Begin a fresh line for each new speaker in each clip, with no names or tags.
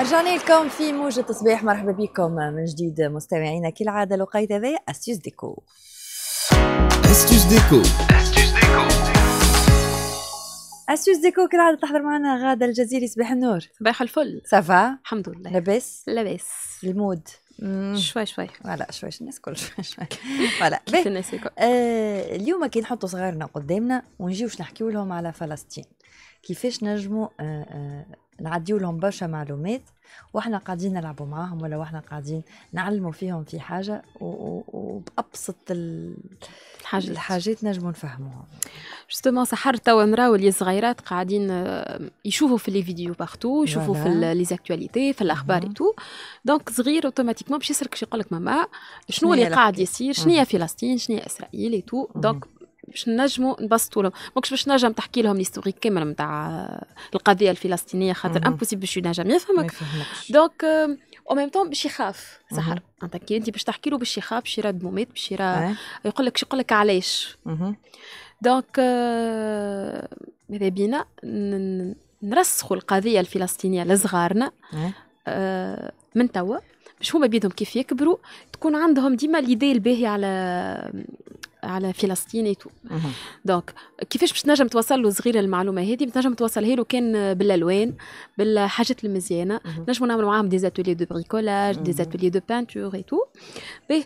رجعنا لكم في موجة تصبيح مرحبا بكم من جديد مستمعينا كالعادة لقيت هذا أستيوز ديكو أستيوز ديكو أستيوز ديكو استوديو ديكو كالعادة تحضر معنا غادة الجزيري صباح النور صباح الفل سافا الحمد لله لاباس لاباس المود شوي شوي فوالا شوي الناس كل شوي شوي فوالا كيف الناس الكل آه، اليوم كي نحطوا صغارنا قدامنا ونجيوش نحكيو لهم على فلسطين كيفاش نجموا آه آه نعديو لهم برشا معلومات واحنا قاعدين نلعبوا معاهم ولا واحنا قاعدين نعلموا فيهم في حاجه وبابسط ال... حاجات الحاجات نجمو نفهموها جوستومون سحر توا نراو اللي صغيرات قاعدين يشوفوا في لي فيديو بارتو يشوفوا في لي زاكتواليتي في الاخبار تو دونك صغير اوتوماتيكمون باش يسرك باش يقول لك ماما شنو اللي قاعد يصير شنو هي فلسطين شنو هي اسرائيل تو دونك باش نجموا نبسطوا لهم ماكش باش نجم تحكي لهم ليستوريك كامل نتاع القضيه الفلسطينيه خاطر امبوسيبل باش ينجم يفهمك دونك او ميم طون باش يخاف سحر انت كي انت باش تحكي له باش يخاف باش يرى دمومات باش يرى يقول لك يقول لك علاش دونك euh, ماذا بينا نرسخوا القضيه الفلسطينيه لصغارنا آه، من توا باش هما بيدهم كيف يكبروا تكون عندهم ديما ليدي الباهية على على فلسطين تو دونك كيفاش باش تنجم توصل له صغير المعلومه هذه بتنجم توصلها له كان بالالوان بالحاجات المزيانه نجموا نعملوا معاهم دي زاتولي دو بريكولاج دي زاتولي دو بانتور اي تو باهي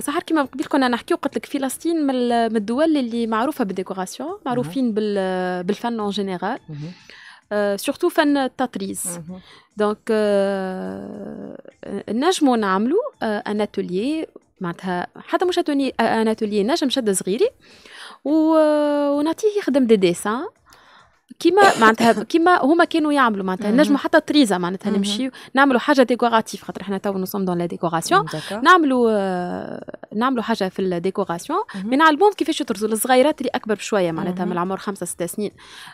صح كيما قبل كنا نحكيو قلت لك فلسطين من الدول اللي معروفه بالديكوراسيون معروفين بالفن اون جينيرال سورتو فن التطريز دونك آه، نجمو نعملو ان آه، اتوليي معناتها حتى مش اتوني انا اتولي نجم شد صغيري و... ونعطيه يخدم دي ديسان كيما معناتها كيما هما كانوا يعملوا معناتها نجموا حتى تريزا معناتها نمشيو نعملوا حاجه ديكوراتيف خاطر احنا تو نصوم دون لا ديكوراسيون نعملوا نعملوا حاجه في الديكوراسيون مي نعلموهم كيفاش يطرزوا الصغيرات اللي اكبر بشويه معناتها من العمر خمسة ستة سنين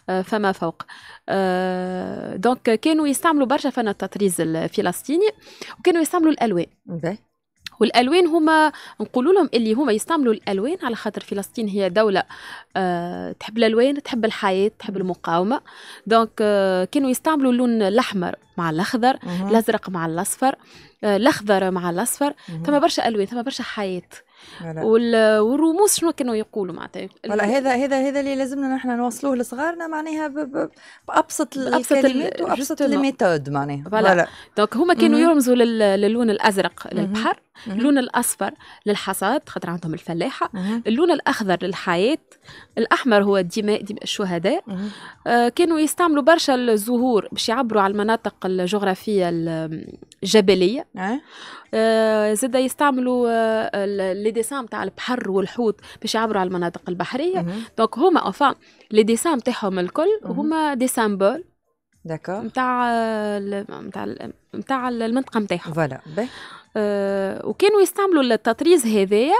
آه، فما فوق دونك آه، كانوا يستعملوا برشا فن التطريز الفلسطيني وكانوا يستعملوا الالوان والالوان هما نقول لهم اللي هما يستعملوا الالوان على خاطر فلسطين هي دوله أه تحب الالوان تحب الحياه تحب المقاومه دونك أه كانوا يستعملوا اللون الاحمر مع الاخضر الازرق مع الاصفر أه الاخضر مع الاصفر ثم برشا الوان ثم برشا حياه والرموز شنو كانوا يقولوا معناتها ولا هذا هذا هذا اللي لازمنا نحن نوصلوه لصغارنا معناها بابسط الكلمات وابسط الميثود معناها فوالا دونك هما كانوا يرمزوا للون الازرق للبحر اللون الاصفر للحصاد خاطر عندهم الفلاحه اللون الاخضر للحياه الاحمر هو الدماء الشهداء آه كانوا يستعملوا برشا الزهور باش يعبروا على المناطق الجغرافيه الجبليه اه. آه زاد يستعملوا آه، لي ديسام تاع البحر والحوت باش يعبروا على المناطق البحريه دونك هما اوفا لي ديسام تاعهم الكل هما دي سامبول داكور نتاع نتاع نتاع المنطقه نتاعهم فوالا آه وكانوا يستعملوا التطريز هذايا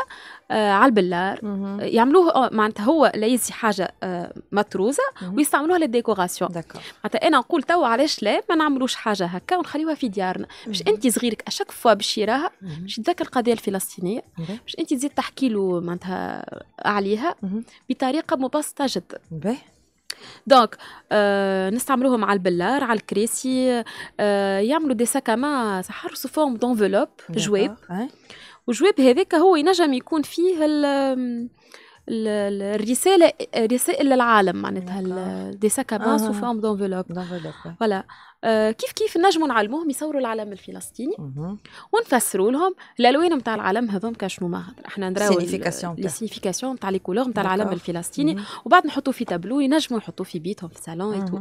آه على البلار آه، يعملوه آه، معناتها هو ليزي حاجه آه مطروزه ويستعملوها للديكوراسيون معناتها انا نقول تو علاش لا ما نعملوش حاجه هكا ونخليوها في ديارنا باش انت صغيرك اشاك فوا باش يراها باش يتذكر القضيه الفلسطينيه باش انت تزيد تحكي له معناتها عليها بطريقه مبسطه جدا دونك آه نستعملوهم على البلار على الكريسي آه يعملوا دي ساكاما سحر سو فورم دونفلوب جواب والجواب هذاك هو ينجم يكون فيه الرساله رسائل للعالم معناتها دي ساكا ابان سو فورم دونفلوب فوالا كيف كيف نجموا نعلموهم يصوروا العلم الفلسطيني ونفسروا لهم الالوان نتاع العلم هذوم شنو ماهر احنا نراو السينيفيكاسيون نتاع لي كولور نتاع العلم الفلسطيني وبعد نحطوا في تابلو ينجموا يحطوا في بيتهم في الصالون اي تو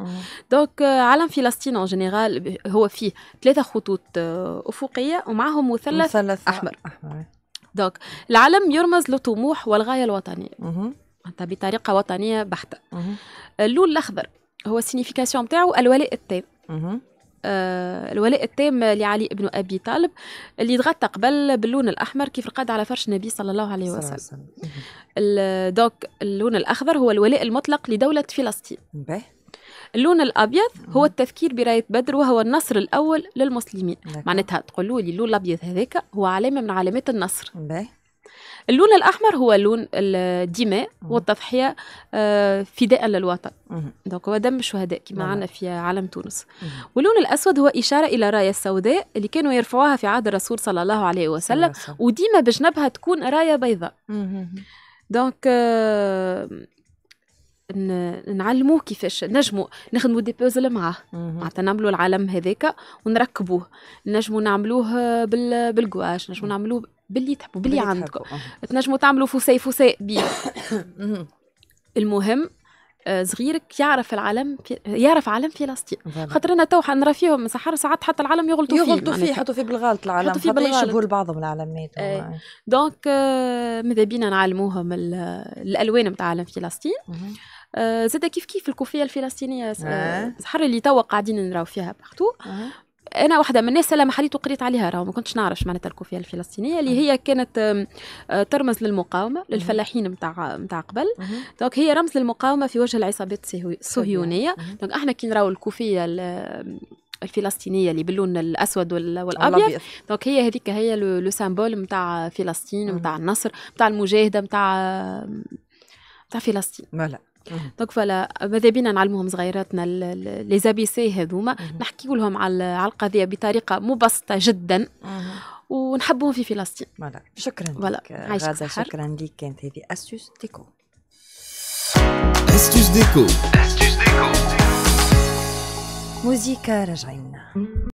دونك علم فلسطين اون جينيرال هو فيه ثلاثه خطوط آه، افقيه ومعهم مثلث احمر, أحمر. دوك العلم يرمز للطموح والغاية الوطنية أنت بطريقة وطنية بحتة اللون الأخضر هو السينيفيكاسيون نتاعو الولاء التام آه الولاء التام لعلي بن ابي طالب اللي تغطى قبل باللون الاحمر كيف رقد على فرش النبي صلى الله عليه وسلم دوك اللون الاخضر هو الولاء المطلق لدوله فلسطين اللون الابيض هو التذكير برايه بدر وهو النصر الاول للمسلمين نعم. معناتها تقولوا لي اللون الابيض هذاك هو علامه من علامات النصر اللون الاحمر هو لون الدماء والتضحيه آه، فداء للوطن دونك هو دم الشهداء كما عندنا نعم. في عالم تونس واللون الاسود هو اشاره الى رايه السوداء اللي كانوا يرفعوها في عهد الرسول صلى الله عليه وسلم وديما بجنبها تكون رايه بيضاء دونك نعلموه كيفاش نجمو نخدمو دي بوزل معاه معناتها نعملو العالم هذاك ونركبوه نجمو نعملوه بال... بالقواش نجمو نعملوه باللي تحبوا باللي, عندكم تنجموا تعملوا فوسي فوسي بيه المهم آه، صغيرك يعرف العالم يعرف عالم فلسطين خاطر انا تو نرى فيهم سحر ساعات حتى العالم يغلطوا فيه يغلطوا فيه يحطوا فيه بالغلط العالم يحطوا فيه بالغلط يشبهوا لبعضهم العلامات آه، دونك آه، ماذا بينا نعلموهم الالوان نتاع عالم فلسطين آه، زاد كيف كيف الكوفيه الفلسطينيه الصحراء آه، آه. اللي توا قاعدين نراو فيها بارتو انا واحده من الناس ما حليت وقريت عليها راه ما كنتش نعرف معناتها الكوفيه الفلسطينيه اللي هي كانت ترمز للمقاومه للفلاحين نتاع نتاع قبل دونك هي رمز للمقاومه في وجه العصابات الصهيونيه دونك احنا كي نراو الكوفيه الفلسطينيه اللي باللون الاسود والابيض دونك هي هذيك هي لو سامبول نتاع فلسطين نتاع النصر نتاع المجاهده نتاع نتاع فلسطين ملا دونك فلا ماذا بينا نعلموهم صغيراتنا لي زابي سي هذوما نحكيو لهم على على القضيه بطريقه مبسطه جدا ونحبهم في فلسطين فوالا شكرا فوالا غازة شكرا ليك كانت هذه استوس ديكو استوس ديكو استوس ديكو موزيكا راجعين